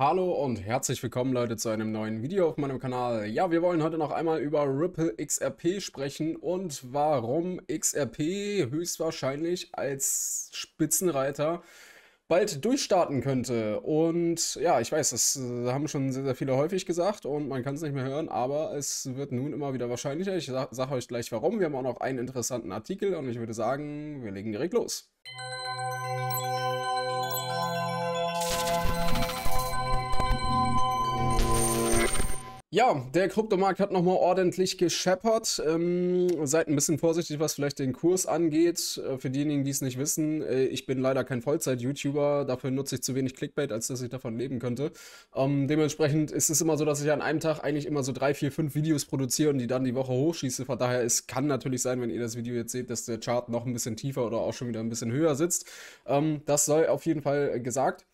Hallo und herzlich willkommen Leute zu einem neuen Video auf meinem Kanal. Ja, wir wollen heute noch einmal über Ripple XRP sprechen und warum XRP höchstwahrscheinlich als Spitzenreiter bald durchstarten könnte. Und ja, ich weiß, das äh, haben schon sehr, sehr viele häufig gesagt und man kann es nicht mehr hören, aber es wird nun immer wieder wahrscheinlicher. Ich sage sag euch gleich warum. Wir haben auch noch einen interessanten Artikel und ich würde sagen, wir legen direkt los. Musik Ja, der Kryptomarkt hat nochmal ordentlich gescheppert. Ähm, seid ein bisschen vorsichtig, was vielleicht den Kurs angeht. Äh, für diejenigen, die es nicht wissen, äh, ich bin leider kein Vollzeit-YouTuber. Dafür nutze ich zu wenig Clickbait, als dass ich davon leben könnte. Ähm, dementsprechend ist es immer so, dass ich an einem Tag eigentlich immer so drei, vier, fünf Videos produziere und die dann die Woche hochschieße. Von daher, es kann natürlich sein, wenn ihr das Video jetzt seht, dass der Chart noch ein bisschen tiefer oder auch schon wieder ein bisschen höher sitzt. Ähm, das soll auf jeden Fall äh, gesagt.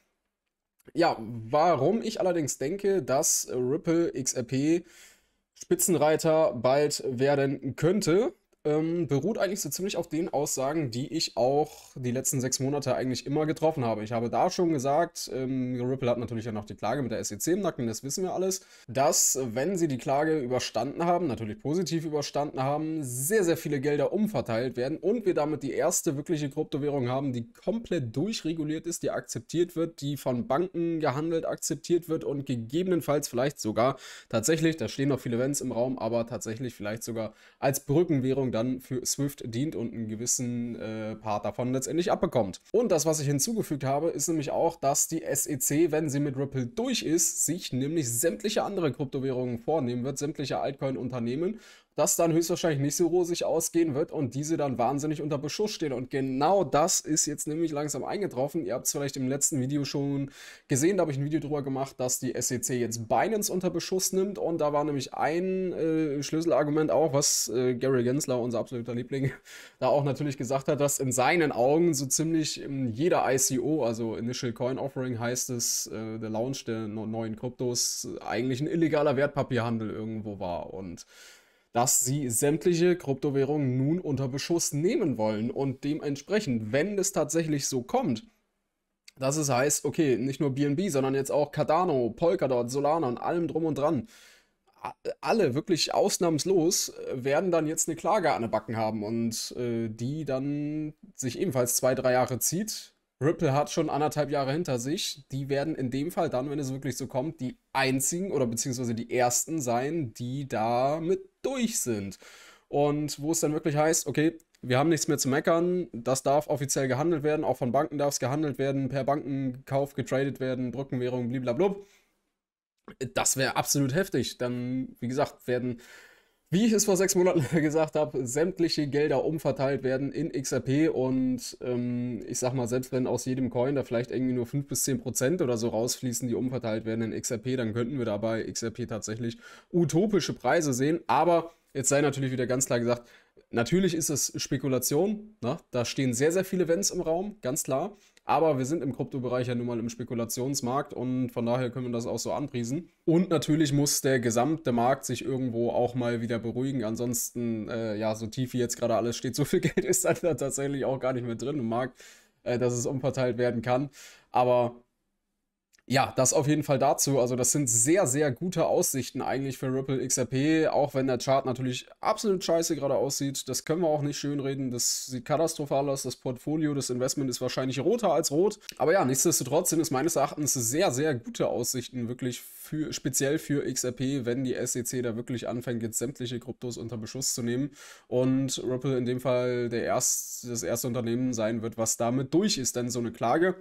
Ja, warum ich allerdings denke, dass Ripple XRP Spitzenreiter bald werden könnte, ähm, beruht eigentlich so ziemlich auf den Aussagen, die ich auch die letzten sechs Monate eigentlich immer getroffen habe. Ich habe da schon gesagt, ähm, Ripple hat natürlich ja noch die Klage mit der SEC im Nacken, das wissen wir alles, dass wenn sie die Klage überstanden haben, natürlich positiv überstanden haben, sehr, sehr viele Gelder umverteilt werden und wir damit die erste wirkliche Kryptowährung haben, die komplett durchreguliert ist, die akzeptiert wird, die von Banken gehandelt akzeptiert wird und gegebenenfalls vielleicht sogar tatsächlich, da stehen noch viele Events im Raum, aber tatsächlich vielleicht sogar als Brückenwährung dann für Swift dient und einen gewissen äh, Part davon letztendlich abbekommt. Und das, was ich hinzugefügt habe, ist nämlich auch, dass die SEC, wenn sie mit Ripple durch ist, sich nämlich sämtliche andere Kryptowährungen vornehmen wird, sämtliche Altcoin-Unternehmen das dann höchstwahrscheinlich nicht so rosig ausgehen wird und diese dann wahnsinnig unter Beschuss stehen. Und genau das ist jetzt nämlich langsam eingetroffen. Ihr habt es vielleicht im letzten Video schon gesehen, da habe ich ein Video drüber gemacht, dass die SEC jetzt Binance unter Beschuss nimmt. Und da war nämlich ein äh, Schlüsselargument auch, was äh, Gary Gensler, unser absoluter Liebling, da auch natürlich gesagt hat, dass in seinen Augen so ziemlich ähm, jeder ICO, also Initial Coin Offering heißt es, äh, der Launch der neuen Kryptos, äh, eigentlich ein illegaler Wertpapierhandel irgendwo war. Und dass sie sämtliche Kryptowährungen nun unter Beschuss nehmen wollen. Und dementsprechend, wenn es tatsächlich so kommt, dass es heißt, okay, nicht nur BNB, sondern jetzt auch Cardano, Polkadot, Solana und allem drum und dran, alle wirklich ausnahmslos äh, werden dann jetzt eine Klage an den Backen haben und äh, die dann sich ebenfalls zwei, drei Jahre zieht. Ripple hat schon anderthalb Jahre hinter sich. Die werden in dem Fall dann, wenn es wirklich so kommt, die einzigen oder beziehungsweise die ersten sein, die da mit durch sind. Und wo es dann wirklich heißt, okay, wir haben nichts mehr zu meckern, das darf offiziell gehandelt werden, auch von Banken darf es gehandelt werden, per Bankenkauf getradet werden, Brückenwährung, blablabla. Das wäre absolut heftig. Dann, wie gesagt, werden wie ich es vor sechs Monaten gesagt habe, sämtliche Gelder umverteilt werden in XRP und ähm, ich sag mal, selbst wenn aus jedem Coin da vielleicht irgendwie nur 5 bis 10 Prozent oder so rausfließen, die umverteilt werden in XRP, dann könnten wir dabei XRP tatsächlich utopische Preise sehen. Aber jetzt sei natürlich wieder ganz klar gesagt, natürlich ist es Spekulation. Na? Ne? Da stehen sehr, sehr viele Wenns im Raum, ganz klar. Aber wir sind im Kryptobereich ja nun mal im Spekulationsmarkt und von daher können wir das auch so anpriesen. Und natürlich muss der gesamte Markt sich irgendwo auch mal wieder beruhigen. Ansonsten, äh, ja, so tief wie jetzt gerade alles steht, so viel Geld ist da tatsächlich auch gar nicht mehr drin im Markt, äh, dass es umverteilt werden kann. Aber ja, das auf jeden Fall dazu. Also das sind sehr, sehr gute Aussichten eigentlich für Ripple XRP, auch wenn der Chart natürlich absolut scheiße gerade aussieht. Das können wir auch nicht schönreden. Das sieht katastrophal aus. Das Portfolio, das Investment ist wahrscheinlich roter als rot. Aber ja, nichtsdestotrotz sind es meines Erachtens sehr, sehr gute Aussichten wirklich für, speziell für XRP, wenn die SEC da wirklich anfängt, jetzt sämtliche Kryptos unter Beschuss zu nehmen und Ripple in dem Fall der erst, das erste Unternehmen sein wird, was damit durch ist. Denn so eine Klage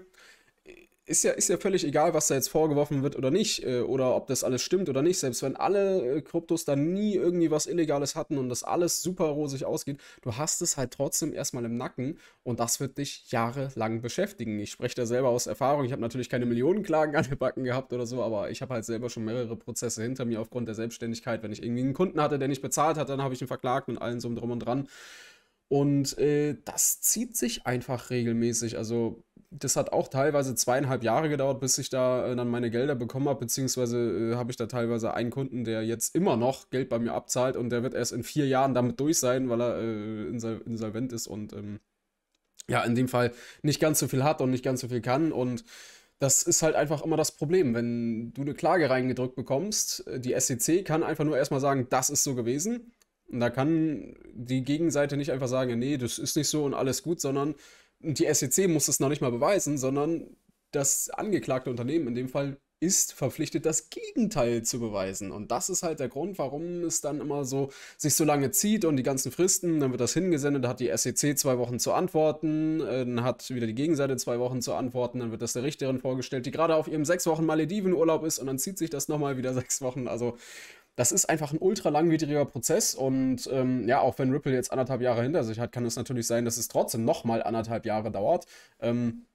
ist ja, ist ja völlig egal, was da jetzt vorgeworfen wird oder nicht, äh, oder ob das alles stimmt oder nicht. Selbst wenn alle äh, Kryptos da nie irgendwie was Illegales hatten und das alles super rosig ausgeht, du hast es halt trotzdem erstmal im Nacken und das wird dich jahrelang beschäftigen. Ich spreche da selber aus Erfahrung. Ich habe natürlich keine Millionenklagen an den Backen gehabt oder so, aber ich habe halt selber schon mehrere Prozesse hinter mir aufgrund der Selbstständigkeit. Wenn ich irgendwie einen Kunden hatte, der nicht bezahlt hat, dann habe ich ihn verklagt und allen so drum und dran. Und äh, das zieht sich einfach regelmäßig. Also das hat auch teilweise zweieinhalb Jahre gedauert, bis ich da äh, dann meine Gelder bekommen habe, beziehungsweise äh, habe ich da teilweise einen Kunden, der jetzt immer noch Geld bei mir abzahlt und der wird erst in vier Jahren damit durch sein, weil er äh, insol insolvent ist und ähm, ja, in dem Fall nicht ganz so viel hat und nicht ganz so viel kann und das ist halt einfach immer das Problem. Wenn du eine Klage reingedrückt bekommst, äh, die SEC kann einfach nur erstmal sagen, das ist so gewesen. Und da kann die Gegenseite nicht einfach sagen, nee, das ist nicht so und alles gut, sondern die SEC muss es noch nicht mal beweisen, sondern das angeklagte Unternehmen in dem Fall ist verpflichtet, das Gegenteil zu beweisen. Und das ist halt der Grund, warum es dann immer so sich so lange zieht und die ganzen Fristen, dann wird das hingesendet, da hat die SEC zwei Wochen zu antworten, äh, dann hat wieder die Gegenseite zwei Wochen zu antworten, dann wird das der Richterin vorgestellt, die gerade auf ihrem sechs Wochen Maledivenurlaub ist und dann zieht sich das nochmal wieder sechs Wochen. Also das ist einfach ein ultra langwidriger Prozess und ähm, ja, auch wenn Ripple jetzt anderthalb Jahre hinter sich hat, kann es natürlich sein, dass es trotzdem nochmal anderthalb Jahre dauert. Ähm,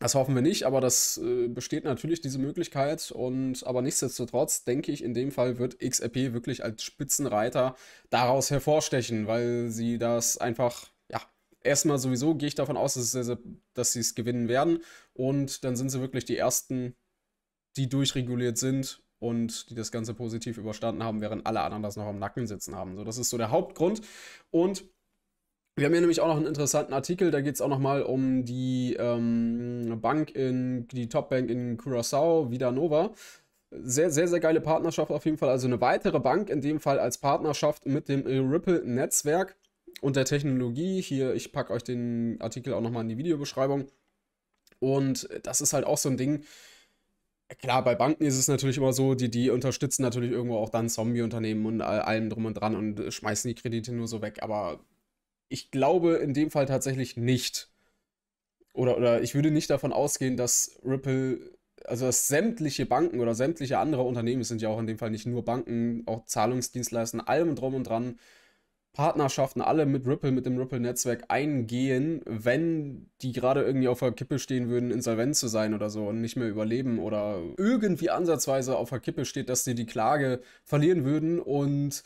das hoffen wir nicht, aber das äh, besteht natürlich diese Möglichkeit und aber nichtsdestotrotz denke ich, in dem Fall wird XRP wirklich als Spitzenreiter daraus hervorstechen, weil sie das einfach ja, erstmal sowieso gehe ich davon aus, dass, sie dass es gewinnen werden. Und dann sind sie wirklich die Ersten, die durchreguliert sind und die das Ganze positiv überstanden haben, während alle anderen das noch am Nacken sitzen haben. So, das ist so der Hauptgrund. Und wir haben hier nämlich auch noch einen interessanten Artikel, da geht es auch nochmal um die ähm, Bank in, die Top-Bank in Curacao, Nova. Sehr, sehr, sehr geile Partnerschaft auf jeden Fall. Also eine weitere Bank, in dem Fall als Partnerschaft mit dem Ripple-Netzwerk und der Technologie. Hier, ich packe euch den Artikel auch nochmal in die Videobeschreibung. Und das ist halt auch so ein Ding, Klar, bei Banken ist es natürlich immer so, die, die unterstützen natürlich irgendwo auch dann Zombie-Unternehmen und allem drum und dran und äh, schmeißen die Kredite nur so weg. Aber ich glaube in dem Fall tatsächlich nicht. Oder, oder ich würde nicht davon ausgehen, dass Ripple, also dass sämtliche Banken oder sämtliche andere Unternehmen, es sind ja auch in dem Fall nicht nur Banken, auch Zahlungsdienstleister, allem drum und dran, Partnerschaften alle mit Ripple, mit dem Ripple-Netzwerk eingehen, wenn die gerade irgendwie auf der Kippe stehen würden, insolvent zu sein oder so und nicht mehr überleben oder irgendwie ansatzweise auf der Kippe steht, dass sie die Klage verlieren würden und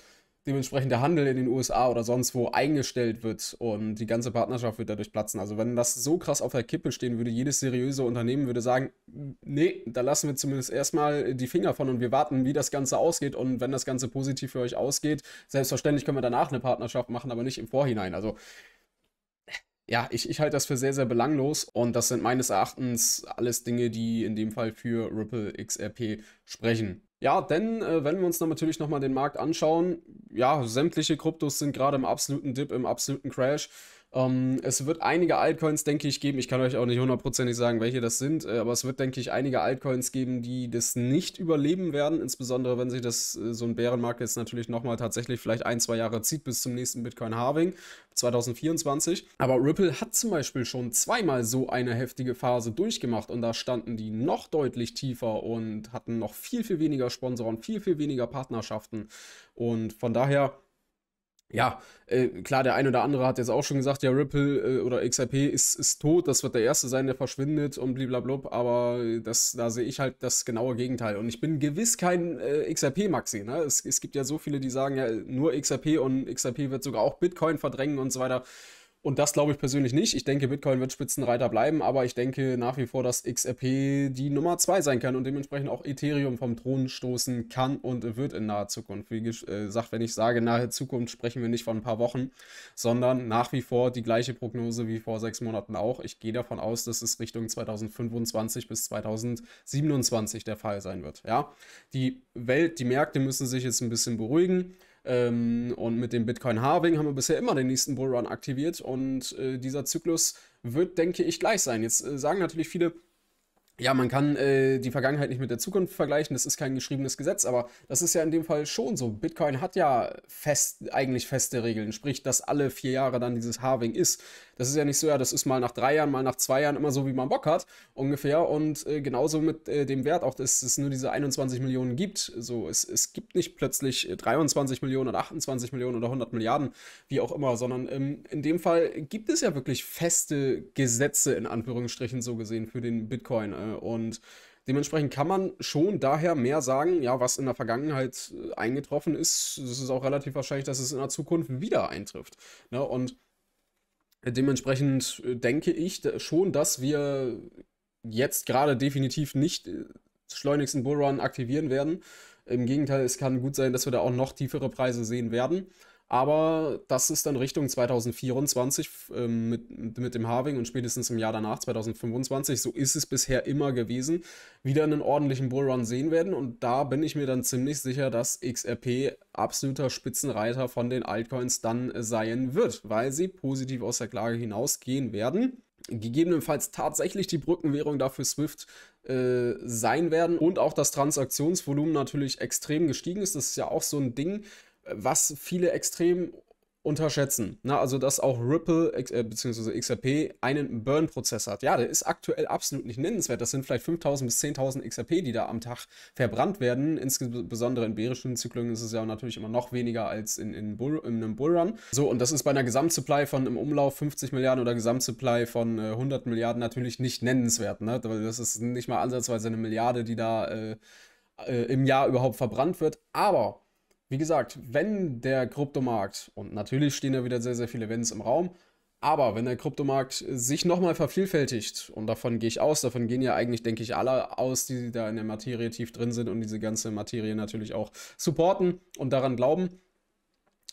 dementsprechend der Handel in den USA oder sonst wo eingestellt wird und die ganze Partnerschaft wird dadurch platzen. Also wenn das so krass auf der Kippe stehen würde, jedes seriöse Unternehmen würde sagen, nee, da lassen wir zumindest erstmal die Finger von und wir warten, wie das Ganze ausgeht und wenn das Ganze positiv für euch ausgeht, selbstverständlich können wir danach eine Partnerschaft machen, aber nicht im Vorhinein. Also ja, ich, ich halte das für sehr, sehr belanglos und das sind meines Erachtens alles Dinge, die in dem Fall für Ripple XRP sprechen. Ja, denn äh, wenn wir uns dann natürlich nochmal den Markt anschauen, ja, sämtliche Kryptos sind gerade im absoluten Dip, im absoluten Crash. Ähm, es wird einige Altcoins, denke ich, geben. Ich kann euch auch nicht hundertprozentig sagen, welche das sind, äh, aber es wird, denke ich, einige Altcoins geben, die das nicht überleben werden. Insbesondere, wenn sich das äh, so ein Bärenmarkt jetzt natürlich nochmal tatsächlich vielleicht ein, zwei Jahre zieht bis zum nächsten Bitcoin-Harving 2024. Aber Ripple hat zum Beispiel schon zweimal so eine heftige Phase durchgemacht und da standen die noch deutlich tiefer und hatten noch viel, viel weniger Sponsoren, viel, viel weniger Partnerschaften. Und von daher ja, äh, klar, der ein oder andere hat jetzt auch schon gesagt, ja, Ripple äh, oder XRP ist, ist tot, das wird der Erste sein, der verschwindet und blablabla, aber das, da sehe ich halt das genaue Gegenteil. Und ich bin gewiss kein äh, XRP-Maxi. Ne? Es, es gibt ja so viele, die sagen, ja, nur XRP und XRP wird sogar auch Bitcoin verdrängen und so weiter. Und das glaube ich persönlich nicht. Ich denke, Bitcoin wird Spitzenreiter bleiben, aber ich denke nach wie vor, dass XRP die Nummer 2 sein kann und dementsprechend auch Ethereum vom Thron stoßen kann und wird in naher Zukunft. Wie äh, gesagt, wenn ich sage nahe Zukunft, sprechen wir nicht von ein paar Wochen, sondern nach wie vor die gleiche Prognose wie vor sechs Monaten auch. Ich gehe davon aus, dass es Richtung 2025 bis 2027 der Fall sein wird. Ja? Die Welt, die Märkte müssen sich jetzt ein bisschen beruhigen. Ähm, und mit dem Bitcoin-Harving haben wir bisher immer den nächsten Bullrun aktiviert. Und äh, dieser Zyklus wird, denke ich, gleich sein. Jetzt äh, sagen natürlich viele, ja, man kann äh, die Vergangenheit nicht mit der Zukunft vergleichen, das ist kein geschriebenes Gesetz, aber das ist ja in dem Fall schon so. Bitcoin hat ja fest, eigentlich feste Regeln, sprich, dass alle vier Jahre dann dieses Halving ist. Das ist ja nicht so, ja, das ist mal nach drei Jahren, mal nach zwei Jahren, immer so, wie man Bock hat, ungefähr. Und äh, genauso mit äh, dem Wert auch, dass es nur diese 21 Millionen gibt. So, es, es gibt nicht plötzlich 23 äh, Millionen oder 28 Millionen oder 100 Milliarden, wie auch immer, sondern ähm, in dem Fall gibt es ja wirklich feste Gesetze, in Anführungsstrichen so gesehen, für den Bitcoin. Äh, und Dementsprechend kann man schon daher mehr sagen, ja, was in der Vergangenheit äh, eingetroffen ist, es ist auch relativ wahrscheinlich, dass es in der Zukunft wieder eintrifft. Ne? Und Dementsprechend äh, denke ich schon, dass wir jetzt gerade definitiv nicht äh, schleunigsten Bullrun aktivieren werden. Im Gegenteil, es kann gut sein, dass wir da auch noch tiefere Preise sehen werden. Aber das ist dann Richtung 2024 ähm, mit, mit dem Harving und spätestens im Jahr danach, 2025, so ist es bisher immer gewesen, wieder einen ordentlichen Bullrun sehen werden. Und da bin ich mir dann ziemlich sicher, dass XRP absoluter Spitzenreiter von den Altcoins dann sein wird, weil sie positiv aus der Klage hinausgehen werden gegebenenfalls tatsächlich die Brückenwährung dafür Swift äh, sein werden und auch das Transaktionsvolumen natürlich extrem gestiegen ist. Das ist ja auch so ein Ding, was viele extrem unterschätzen. Na, ne? also, dass auch Ripple äh, bzw. XRP einen Burn-Prozess hat. Ja, der ist aktuell absolut nicht nennenswert. Das sind vielleicht 5000 bis 10.000 XRP, die da am Tag verbrannt werden. Insbesondere in bärischen Zyklungen ist es ja natürlich immer noch weniger als in, in, Bull, in einem Bullrun. So, und das ist bei einer Gesamtsupply von im Umlauf 50 Milliarden oder Gesamtsupply von äh, 100 Milliarden natürlich nicht nennenswert. Ne? Das ist nicht mal ansatzweise eine Milliarde, die da äh, äh im Jahr überhaupt verbrannt wird. Aber wie gesagt, wenn der Kryptomarkt, und natürlich stehen da wieder sehr, sehr viele Events im Raum, aber wenn der Kryptomarkt sich nochmal vervielfältigt, und davon gehe ich aus, davon gehen ja eigentlich, denke ich, alle aus, die da in der Materie tief drin sind und diese ganze Materie natürlich auch supporten und daran glauben,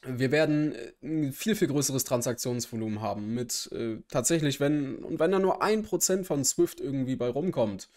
wir werden ein äh, viel, viel größeres Transaktionsvolumen haben mit äh, tatsächlich, wenn, und wenn da nur ein Prozent von Swift irgendwie bei rumkommt,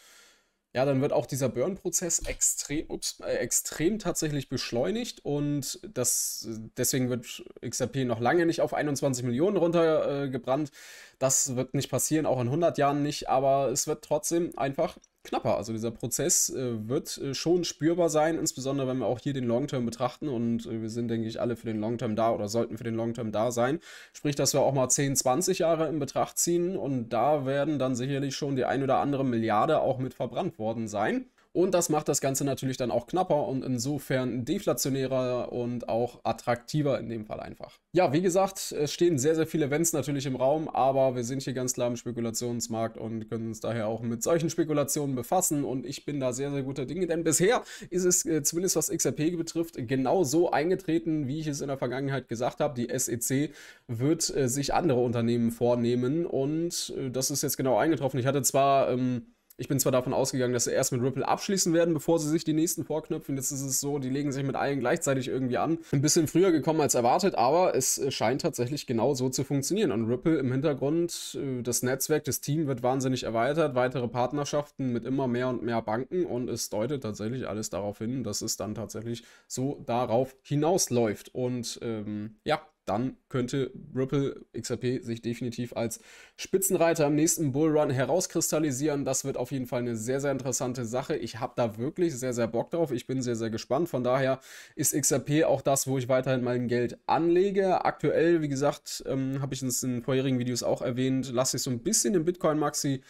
ja, dann wird auch dieser Burn-Prozess extrem, ups, äh, extrem tatsächlich beschleunigt und das, deswegen wird XRP noch lange nicht auf 21 Millionen runtergebrannt. Äh, das wird nicht passieren, auch in 100 Jahren nicht, aber es wird trotzdem einfach knapper. Also dieser Prozess äh, wird äh, schon spürbar sein, insbesondere wenn wir auch hier den Long-Term betrachten und äh, wir sind, denke ich, alle für den Long-Term da oder sollten für den Long-Term da sein. Sprich, dass wir auch mal 10, 20 Jahre in Betracht ziehen und da werden dann sicherlich schon die ein oder andere Milliarde auch mit verbrannt worden sein. Und das macht das Ganze natürlich dann auch knapper und insofern deflationärer und auch attraktiver in dem Fall einfach. Ja, wie gesagt, es stehen sehr, sehr viele Events natürlich im Raum, aber wir sind hier ganz klar im Spekulationsmarkt und können uns daher auch mit solchen Spekulationen befassen und ich bin da sehr, sehr guter Dinge, denn bisher ist es äh, zumindest was XRP betrifft genau so eingetreten, wie ich es in der Vergangenheit gesagt habe. Die SEC wird äh, sich andere Unternehmen vornehmen und äh, das ist jetzt genau eingetroffen. Ich hatte zwar... Ähm, ich bin zwar davon ausgegangen, dass sie erst mit Ripple abschließen werden, bevor sie sich die nächsten vorknüpfen. Jetzt ist es so, die legen sich mit allen gleichzeitig irgendwie an. Ein bisschen früher gekommen als erwartet, aber es äh, scheint tatsächlich genau so zu funktionieren. Und Ripple im Hintergrund, äh, das Netzwerk, das Team wird wahnsinnig erweitert, weitere Partnerschaften mit immer mehr und mehr Banken und es deutet tatsächlich alles darauf hin, dass es dann tatsächlich so darauf hinausläuft. Und ähm, ja, dann könnte Ripple XRP sich definitiv als Spitzenreiter im nächsten Bullrun herauskristallisieren. Das wird auf jeden Fall eine sehr, sehr interessante Sache. Ich habe da wirklich sehr, sehr Bock drauf. Ich bin sehr, sehr gespannt. Von daher ist XRP auch das, wo ich weiterhin mein Geld anlege. Aktuell, wie gesagt, ähm, habe ich es in vorherigen Videos auch erwähnt, lasse ich so ein bisschen den Bitcoin-Maxi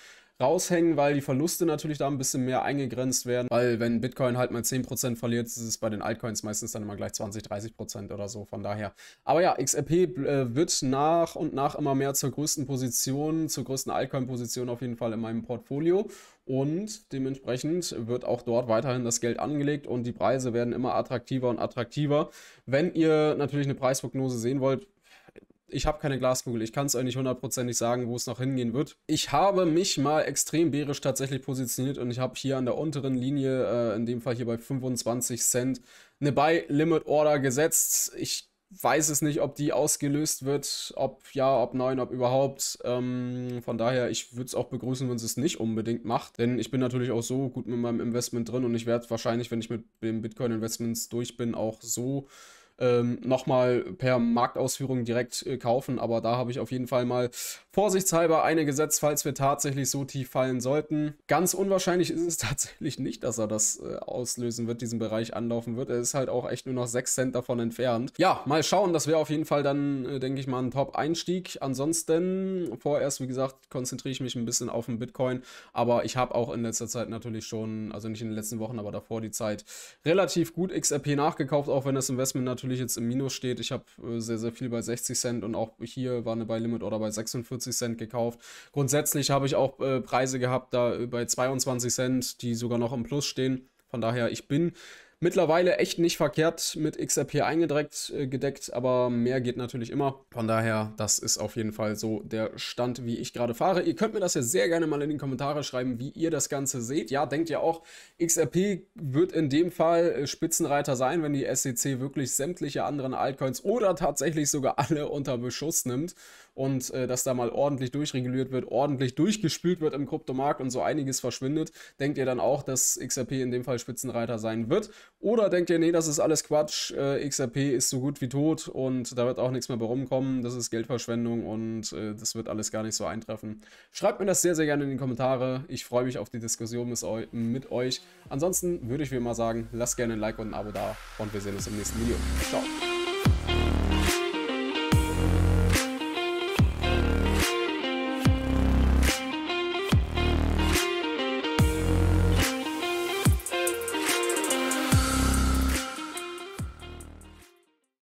raushängen, weil die Verluste natürlich da ein bisschen mehr eingegrenzt werden. Weil wenn Bitcoin halt mal 10% verliert, ist es bei den Altcoins meistens dann immer gleich 20, 30% oder so. Von daher. Aber ja, XRP äh, wird nach und nach immer mehr zur größten Position, zur größten Altcoin-Position auf jeden Fall in meinem Portfolio. Und dementsprechend wird auch dort weiterhin das Geld angelegt und die Preise werden immer attraktiver und attraktiver. Wenn ihr natürlich eine Preisprognose sehen wollt, ich habe keine Glaskugel. Ich kann es euch nicht hundertprozentig sagen, wo es noch hingehen wird. Ich habe mich mal extrem bärisch tatsächlich positioniert und ich habe hier an der unteren Linie, äh, in dem Fall hier bei 25 Cent, eine Buy-Limit-Order gesetzt. Ich weiß es nicht, ob die ausgelöst wird, ob ja, ob nein, ob überhaupt. Ähm, von daher, ich würde es auch begrüßen, wenn es es nicht unbedingt macht, denn ich bin natürlich auch so gut mit meinem Investment drin und ich werde wahrscheinlich, wenn ich mit dem Bitcoin-Investments durch bin, auch so ähm, nochmal per Marktausführung direkt äh, kaufen. Aber da habe ich auf jeden Fall mal vorsichtshalber eine gesetzt, falls wir tatsächlich so tief fallen sollten. Ganz unwahrscheinlich ist es tatsächlich nicht, dass er das äh, auslösen wird, diesen Bereich anlaufen wird. Er ist halt auch echt nur noch 6 Cent davon entfernt. Ja, mal schauen. Das wäre auf jeden Fall dann, äh, denke ich mal, ein Top-Einstieg. Ansonsten, vorerst, wie gesagt, konzentriere ich mich ein bisschen auf den Bitcoin. Aber ich habe auch in letzter Zeit natürlich schon, also nicht in den letzten Wochen, aber davor die Zeit relativ gut XRP nachgekauft, auch wenn das Investment natürlich natürlich jetzt im Minus steht. Ich habe äh, sehr, sehr viel bei 60 Cent und auch hier war eine bei Limit oder bei 46 Cent gekauft. Grundsätzlich habe ich auch äh, Preise gehabt, da äh, bei 22 Cent, die sogar noch im Plus stehen. Von daher, ich bin Mittlerweile echt nicht verkehrt mit XRP eingedeckt, äh, gedeckt, aber mehr geht natürlich immer. Von daher, das ist auf jeden Fall so der Stand, wie ich gerade fahre. Ihr könnt mir das ja sehr gerne mal in die Kommentare schreiben, wie ihr das Ganze seht. Ja, denkt ja auch, XRP wird in dem Fall äh, Spitzenreiter sein, wenn die SEC wirklich sämtliche anderen Altcoins oder tatsächlich sogar alle unter Beschuss nimmt und äh, dass da mal ordentlich durchreguliert wird, ordentlich durchgespült wird im Kryptomarkt und so einiges verschwindet, denkt ihr dann auch, dass XRP in dem Fall Spitzenreiter sein wird? Oder denkt ihr, nee, das ist alles Quatsch, äh, XRP ist so gut wie tot und da wird auch nichts mehr bei rumkommen, das ist Geldverschwendung und äh, das wird alles gar nicht so eintreffen? Schreibt mir das sehr, sehr gerne in die Kommentare. Ich freue mich auf die Diskussion mit euch. Ansonsten würde ich wie immer sagen, lasst gerne ein Like und ein Abo da und wir sehen uns im nächsten Video. Ciao.